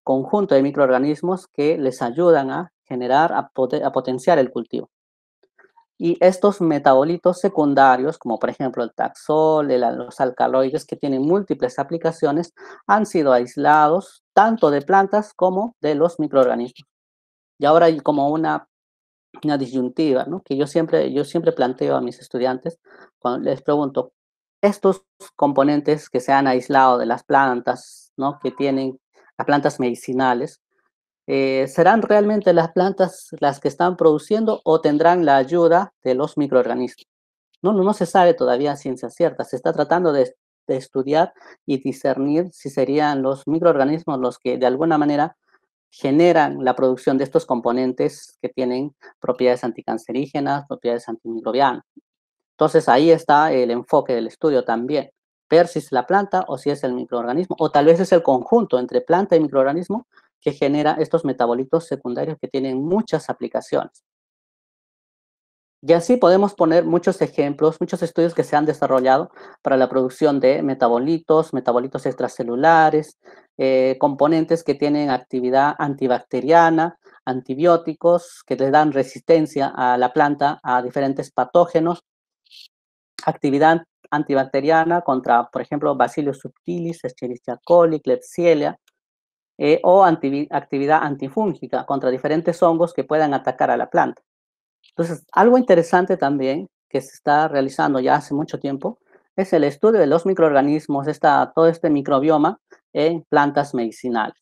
conjunto de microorganismos que les ayudan a generar, a potenciar el cultivo. Y estos metabolitos secundarios, como por ejemplo el taxol, los alcaloides que tienen múltiples aplicaciones, han sido aislados tanto de plantas como de los microorganismos. Y ahora hay como una, disyuntiva, ¿no? que yo siempre, yo siempre planteo a mis estudiantes cuando les pregunto, estos componentes que se han aislado de las plantas, ¿no? que tienen las plantas medicinales, eh, ¿serán realmente las plantas las que están produciendo o tendrán la ayuda de los microorganismos? No, no, se sabe todavía ciencia cierta, se está tratando de, estudiar y discernir si serían los microorganismos los que de alguna manera generan la producción de estos componentes que tienen propiedades anticancerígenas, propiedades antimicrobianas. Entonces ahí está el enfoque del estudio también, ver si es la planta o si es el microorganismo, o tal vez es el conjunto entre planta y microorganismo que genera estos metabolitos secundarios que tienen muchas aplicaciones. Y así podemos poner muchos ejemplos, muchos estudios que se han desarrollado para la producción de metabolitos, metabolitos extracelulares, eh, componentes que tienen actividad antibacteriana, antibióticos que le dan resistencia a la planta a diferentes patógenos, actividad antibacteriana contra, por ejemplo, Bacillus subtilis, Escherichia coli, Klebsiella, eh, o actividad antifúngica contra diferentes hongos que puedan atacar a la planta. Entonces, algo interesante también que se está realizando ya hace mucho tiempo es el estudio de los microorganismos, esta, todo este microbioma en plantas medicinales.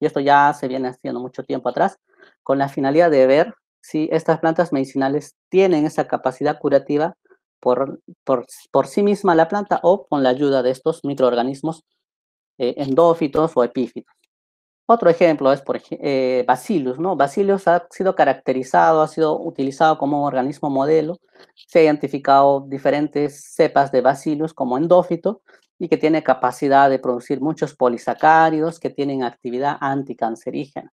Y esto ya se viene haciendo mucho tiempo atrás con la finalidad de ver si estas plantas medicinales tienen esa capacidad curativa por, por, por sí misma la planta o con la ayuda de estos microorganismos eh, endófitos o epífitos. Otro ejemplo es por, eh, Bacillus, ¿no? Bacillus ha sido caracterizado, ha sido utilizado como un organismo modelo. Se han identificado diferentes cepas de Bacillus como endófito y que tiene capacidad de producir muchos polisacáridos que tienen actividad anticancerígena.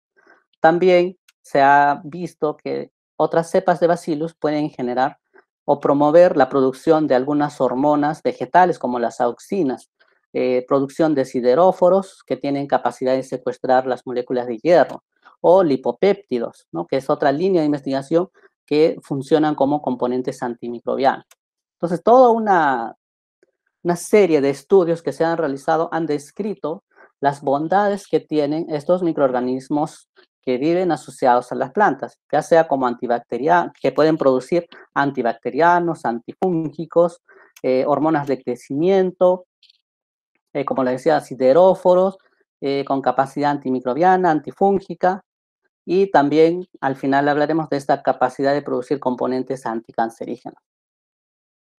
También se ha visto que otras cepas de Bacillus pueden generar o promover la producción de algunas hormonas vegetales como las auxinas, eh, producción de sideróforos que tienen capacidad de secuestrar las moléculas de hierro, o lipopéptidos, que es otra línea de investigación que funcionan como componentes antimicrobianos. Entonces, toda una, una serie de estudios que se han realizado han descrito las bondades que tienen estos microorganismos que viven asociados a las plantas, ya sea como antibacterianos, que pueden producir antibacterianos, antifúngicos, eh, hormonas de crecimiento, eh, como les decía, sideróforos, eh, con capacidad antimicrobiana, antifúngica, y también al final hablaremos de esta capacidad de producir componentes anticancerígenos.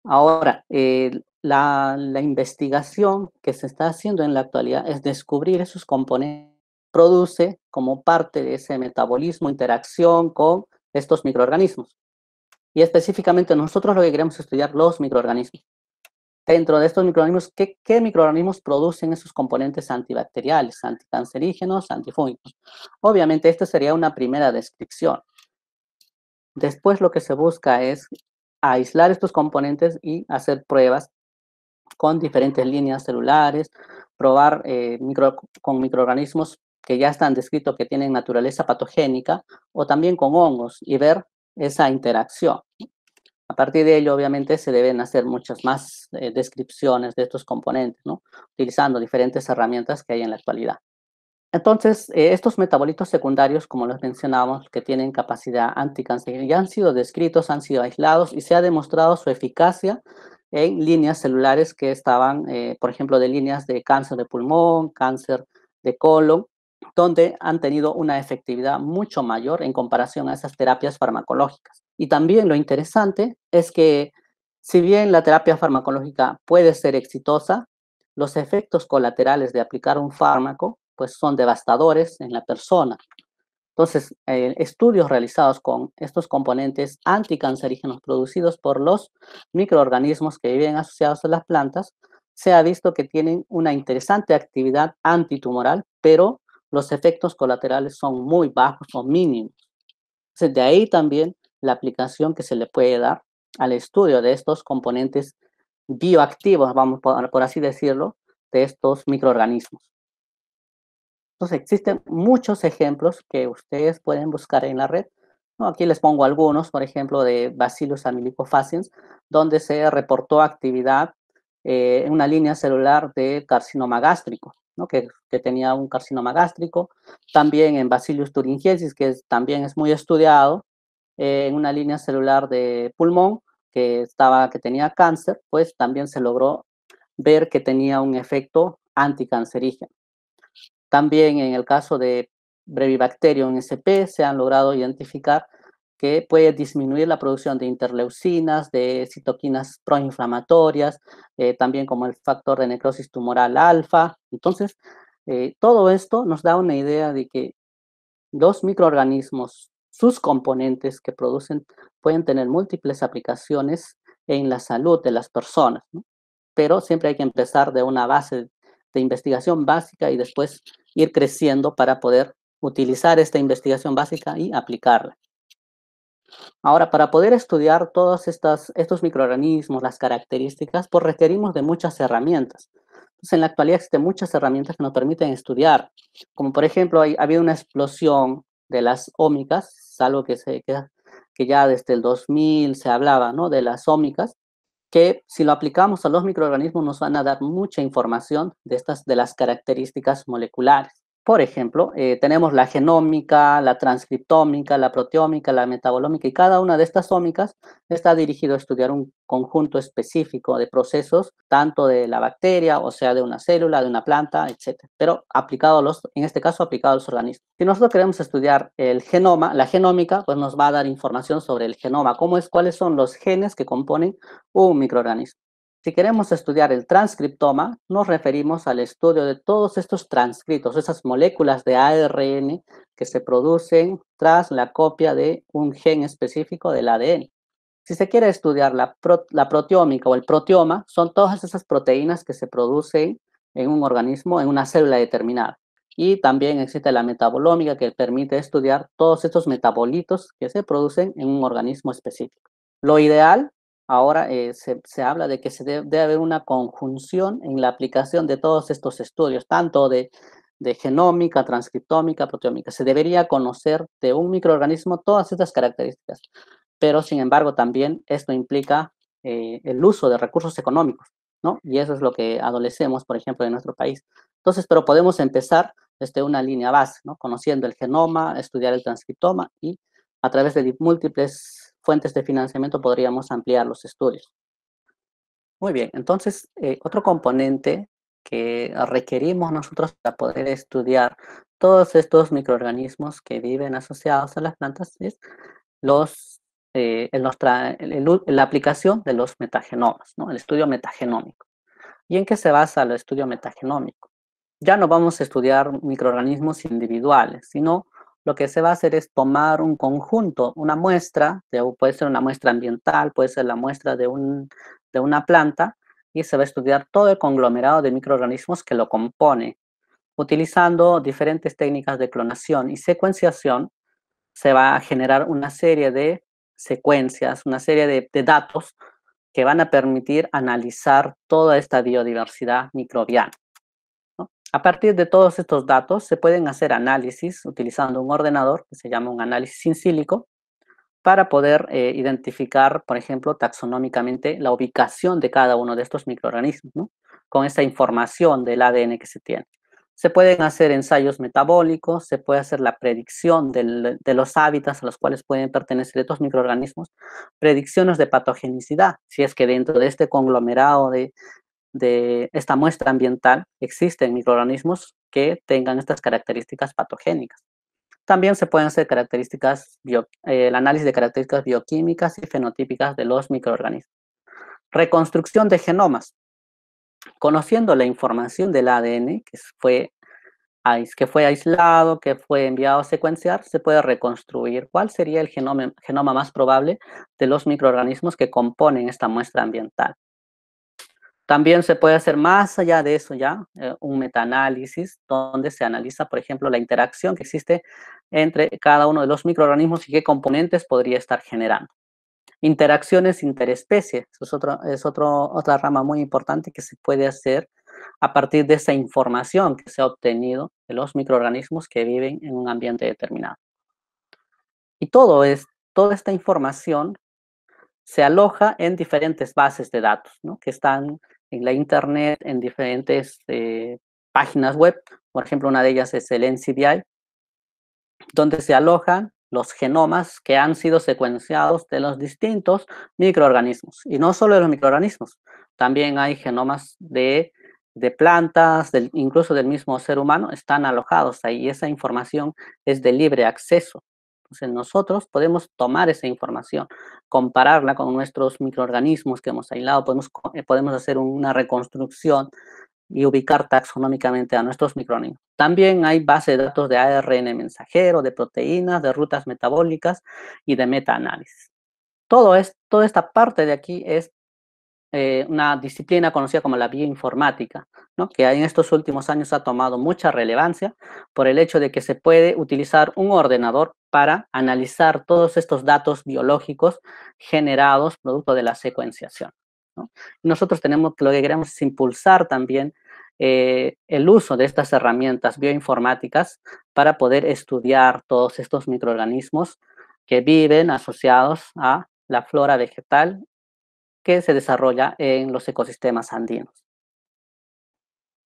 Ahora, eh, la, investigación que se está haciendo en la actualidad es descubrir esos componentes que produce como parte de ese metabolismo, interacción con estos microorganismos. Y específicamente nosotros lo que queremos estudiar los microorganismos dentro de estos microorganismos, ¿qué, microorganismos producen esos componentes antibacteriales, anticancerígenos, antifúngicos? Obviamente, esta sería una primera descripción. Después lo que se busca es aislar estos componentes y hacer pruebas con diferentes líneas celulares, probar eh, con microorganismos que ya están descritos que tienen naturaleza patogénica o también con hongos y ver esa interacción. A partir de ello, obviamente, se deben hacer muchas más eh, descripciones de estos componentes, utilizando diferentes herramientas que hay en la actualidad. Entonces, eh, estos metabolitos secundarios, como los mencionábamos, que tienen capacidad anticancerígena, ya han sido descritos, han sido aislados y se ha demostrado su eficacia en líneas celulares que estaban, eh, por ejemplo, de líneas de cáncer de pulmón, cáncer de colon, donde han tenido una efectividad mucho mayor en comparación a esas terapias farmacológicas. Y también lo interesante es que si bien la terapia farmacológica puede ser exitosa, los efectos colaterales de aplicar un fármaco pues son devastadores en la persona. Entonces, eh, estudios realizados con estos componentes anticancerígenos producidos por los microorganismos que viven asociados a las plantas, se ha visto que tienen una interesante actividad antitumoral, pero los efectos colaterales son muy bajos o mínimos. Entonces, de ahí también la aplicación que se le puede dar al estudio de estos componentes bioactivos, vamos por, así decirlo, de estos microorganismos. Entonces, existen muchos ejemplos que ustedes pueden buscar en la red. Aquí les pongo algunos, por ejemplo, de Bacillus amylicofaciens, donde se reportó actividad eh, en una línea celular de carcinoma gástrico que, tenía un carcinoma gástrico. También en Bacillus thuringiensis, que también es muy estudiado, eh, en una línea celular de pulmón que, estaba, que tenía cáncer, pues también se logró ver que tenía un efecto anticancerígeno. También en el caso de Brevibacterium SP se han logrado identificar que puede disminuir la producción de interleucinas, de citoquinas proinflamatorias, eh, también como el factor de necrosis tumoral alfa. Entonces, eh, todo esto nos da una idea de que los microorganismos, sus componentes que producen, pueden tener múltiples aplicaciones en la salud de las personas, pero siempre hay que empezar de una base de investigación básica y después ir creciendo para poder utilizar esta investigación básica y aplicarla. Ahora, para poder estudiar todos estos microorganismos, las características, pues requerimos de muchas herramientas. Entonces, en la actualidad existen muchas herramientas que nos permiten estudiar, como por ejemplo, hay, ha habido una explosión de las ómicas, salvo que, se, que, ya desde el 2000 se hablaba de las ómicas, que si lo aplicamos a los microorganismos nos van a dar mucha información de las características moleculares. Por ejemplo, eh, tenemos la genómica, la transcriptómica, la proteómica, la metabolómica y cada una de estas ómicas está dirigido a estudiar un conjunto específico de procesos, tanto de la bacteria, o sea, de una célula, de una planta, etc. Pero aplicado a los, en este caso, aplicado a los organismos. Si nosotros queremos estudiar el genoma, la genómica, pues nos va a dar información sobre el genoma, cómo es, cuáles son los genes que componen un microorganismo. Si queremos estudiar el transcriptoma, nos referimos al estudio de todos estos transcritos, esas moléculas de ARN que se producen tras la copia de un gen específico del ADN. Si se quiere estudiar la, la proteómica o el proteoma, son todas esas proteínas que se producen en un organismo, en una célula determinada. Y también existe la metabolómica que permite estudiar todos estos metabolitos que se producen en un organismo específico. Lo ideal ahora eh, se, habla de que se debe, haber una conjunción en la aplicación de todos estos estudios, tanto de, genómica, transcriptómica, proteómica. Se debería conocer de un microorganismo todas estas características, pero sin embargo también esto implica eh, el uso de recursos económicos, ¿no? Y eso es lo que adolecemos, por ejemplo, en nuestro país. Entonces, pero podemos empezar desde una línea base, ¿no? Conociendo el genoma, estudiar el transcriptoma y a través de múltiples fuentes de financiamiento podríamos ampliar los estudios. Muy bien, entonces eh, otro componente que requerimos nosotros para poder estudiar todos estos microorganismos que viven asociados a las plantas es eh, la aplicación de los metagenomas, el estudio metagenómico. ¿Y en qué se basa el estudio metagenómico? Ya no vamos a estudiar microorganismos individuales, sino lo que se va a hacer es tomar un conjunto, una muestra, puede ser una muestra ambiental, puede ser la muestra de, un, de una planta, y se va a estudiar todo el conglomerado de microorganismos que lo compone. Utilizando diferentes técnicas de clonación y secuenciación, se va a generar una serie de secuencias, una serie de datos que van a permitir analizar toda esta biodiversidad microbiana. A partir de todos estos datos se pueden hacer análisis utilizando un ordenador que se llama un análisis sincílico para poder eh, identificar, por ejemplo, taxonómicamente la ubicación de cada uno de estos microorganismos, con esa información del ADN que se tiene. Se pueden hacer ensayos metabólicos, se puede hacer la predicción de los hábitats a los cuales pueden pertenecer estos microorganismos, predicciones de patogenicidad, si es que dentro de este conglomerado de, de esta muestra ambiental existen microorganismos que tengan estas características patogénicas. También se pueden hacer características eh, el análisis de características bioquímicas y fenotípicas de los microorganismos. Reconstrucción de genomas. Conociendo la información del ADN que fue, que fue aislado, que fue enviado a secuenciar, se puede reconstruir cuál sería el genoma, genoma más probable de los microorganismos que componen esta muestra ambiental. También se puede hacer más allá de eso ya eh, un metaanálisis donde se analiza, por ejemplo, la interacción que existe entre cada uno de los microorganismos y qué componentes podría estar generando. Interacciones interespecies es, es otra rama muy importante que se puede hacer a partir de esa información que se ha obtenido de los microorganismos que viven en un ambiente determinado. Y todo es, toda esta información se aloja en diferentes bases de datos que están en la internet en diferentes eh, páginas web. Por ejemplo, una de ellas es el NCBI, donde se alojan los genomas que han sido secuenciados de los distintos microorganismos. Y no solo de los microorganismos, también hay genomas de, plantas, incluso del mismo ser humano, están alojados ahí. esa información es de libre acceso. Entonces nosotros podemos tomar esa información, compararla con nuestros microorganismos que hemos aislado, podemos, eh, podemos hacer una reconstrucción y ubicar taxonómicamente a nuestros microorganismos. También hay base de datos de ARN mensajero, de proteínas, de rutas metabólicas y de metaanálisis. Todo toda esta parte de aquí es eh, una disciplina conocida como la bioinformática, que en estos últimos años ha tomado mucha relevancia por el hecho de que se puede utilizar un ordenador para analizar todos estos datos biológicos generados producto de la secuenciación. Nosotros tenemos lo que queremos es impulsar también eh, el uso de estas herramientas bioinformáticas para poder estudiar todos estos microorganismos que viven asociados a la flora vegetal que se desarrolla en los ecosistemas andinos.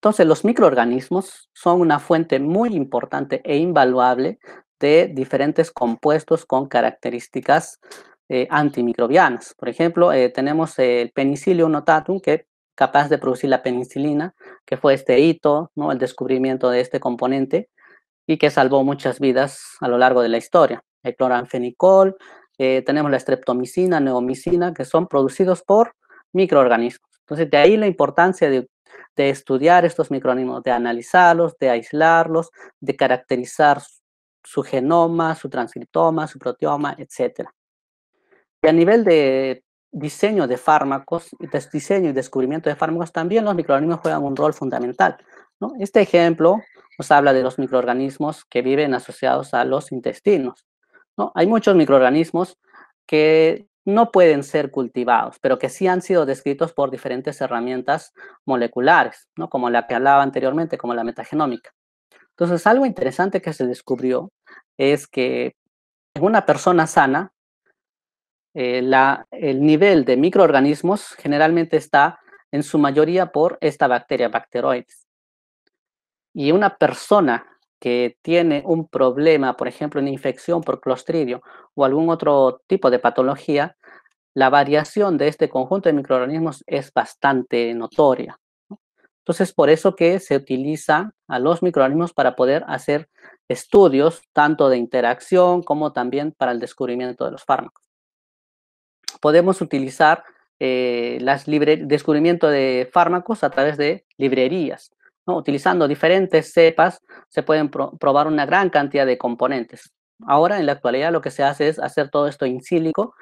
Entonces, los microorganismos son una fuente muy importante e invaluable de diferentes compuestos con características eh, antimicrobianas. Por ejemplo, eh, tenemos el penicillium notatum, que es capaz de producir la penicilina, que fue este hito, ¿no? el descubrimiento de este componente, y que salvó muchas vidas a lo largo de la historia. El cloranfenicol, eh, tenemos la streptomicina, neomicina, que son producidos por microorganismos. Entonces, de ahí la importancia de, estudiar estos microorganismos, de analizarlos, de aislarlos, de caracterizar su, genoma, su transcriptoma, su proteoma, etc. Y a nivel de diseño de fármacos, de diseño y descubrimiento de fármacos, también los microorganismos juegan un rol fundamental. Este ejemplo nos habla de los microorganismos que viven asociados a los intestinos. Hay muchos microorganismos que no pueden ser cultivados, pero que sí han sido descritos por diferentes herramientas moleculares, ¿no? como la que hablaba anteriormente, como la metagenómica. Entonces, algo interesante que se descubrió es que en una persona sana, eh, el nivel de microorganismos generalmente está en su mayoría por esta bacteria, bacteroides. Y una persona que tiene un problema, por ejemplo, una infección por clostridio o algún otro tipo de patología, la variación de este conjunto de microorganismos es bastante notoria. Entonces, por eso que se utiliza a los microorganismos para poder hacer estudios tanto de interacción como también para el descubrimiento de los fármacos. Podemos utilizar el eh, las descubrimiento de fármacos a través de librerías. Utilizando diferentes cepas se pueden probar una gran cantidad de componentes. Ahora, en la actualidad, lo que se hace es hacer todo esto en sílico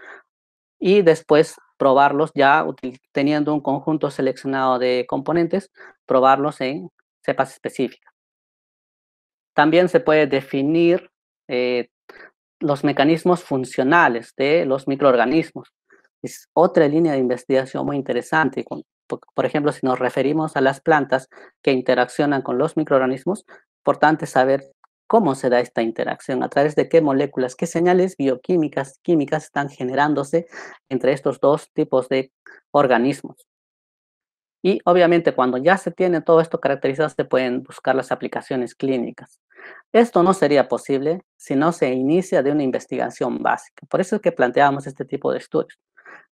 y después probarlos ya teniendo un conjunto seleccionado de componentes, probarlos en cepas específicas. También se puede definir eh, los mecanismos funcionales de los microorganismos es otra línea de investigación muy interesante. Por ejemplo, si nos referimos a las plantas que interaccionan con los microorganismos, importante saber cómo se da esta interacción, a través de qué moléculas, qué señales bioquímicas, químicas están generándose entre estos dos tipos de organismos. Y obviamente cuando ya se tiene todo esto caracterizado, se pueden buscar las aplicaciones clínicas. Esto no sería posible si no se inicia de una investigación básica. Por eso es que planteamos este tipo de estudios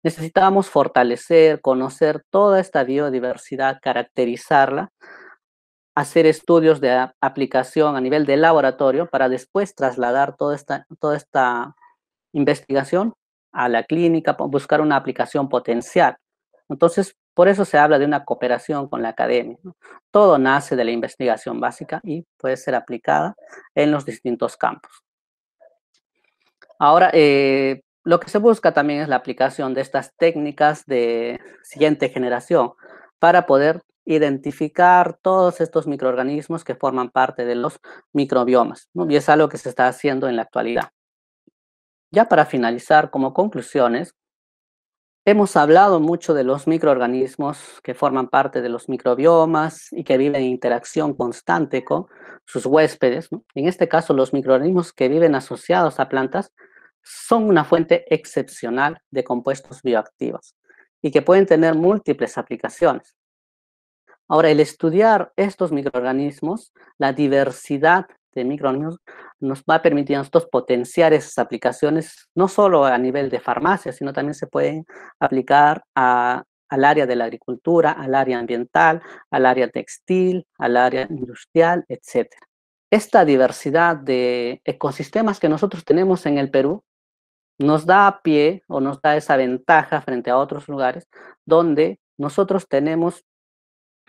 necesitamos fortalecer, conocer toda esta biodiversidad, caracterizarla, hacer estudios de aplicación a nivel de laboratorio para después trasladar toda esta, toda esta investigación a la clínica, buscar una aplicación potencial. Entonces, por eso se habla de una cooperación con la academia. Todo nace de la investigación básica y puede ser aplicada en los distintos campos. Ahora, eh, lo que se busca también es la aplicación de estas técnicas de siguiente generación para poder identificar todos estos microorganismos que forman parte de los microbiomas. Y es algo que se está haciendo en la actualidad. Ya para finalizar, como conclusiones, hemos hablado mucho de los microorganismos que forman parte de los microbiomas y que viven en interacción constante con sus huéspedes. En este caso, los microorganismos que viven asociados a plantas son una fuente excepcional de compuestos bioactivos y que pueden tener múltiples aplicaciones. Ahora, el estudiar estos microorganismos, la diversidad de microorganismos, nos va a permitir a nosotros potenciar esas aplicaciones, no solo a nivel de farmacia, sino también se pueden aplicar al área de la agricultura, al área ambiental, al área textil, al área industrial, etc. Esta diversidad de ecosistemas que nosotros tenemos en el Perú nos da a pie o nos da esa ventaja frente a otros lugares donde nosotros tenemos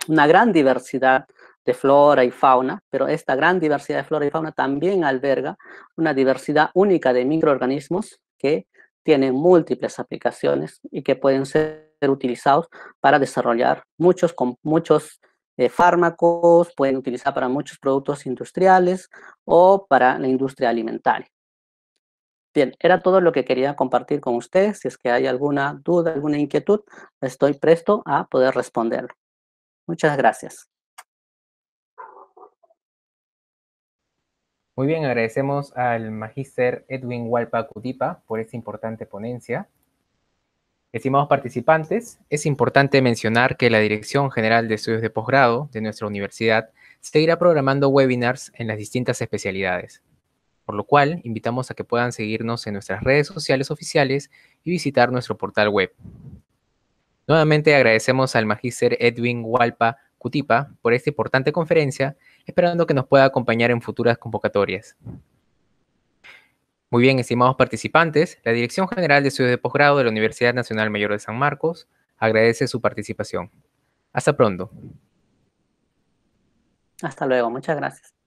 una gran diversidad de flora y fauna, pero esta gran diversidad de flora y fauna también alberga una diversidad única de microorganismos que tienen múltiples aplicaciones y que pueden ser utilizados para desarrollar muchos, muchos eh, fármacos, pueden utilizar para muchos productos industriales o para la industria alimentaria. Bien, era todo lo que quería compartir con ustedes. Si es que hay alguna duda, alguna inquietud, estoy presto a poder responder. Muchas gracias. Muy bien, agradecemos al magíster Edwin Hualpa Cutipa por esta importante ponencia. Estimados participantes, es importante mencionar que la Dirección General de Estudios de Postgrado de nuestra universidad seguirá programando webinars en las distintas especialidades por lo cual invitamos a que puedan seguirnos en nuestras redes sociales oficiales y visitar nuestro portal web. Nuevamente agradecemos al magíster Edwin Hualpa Cutipa por esta importante conferencia, esperando que nos pueda acompañar en futuras convocatorias. Muy bien, estimados participantes, la Dirección General de Estudios de Posgrado de la Universidad Nacional Mayor de San Marcos agradece su participación. Hasta pronto. Hasta luego, muchas gracias.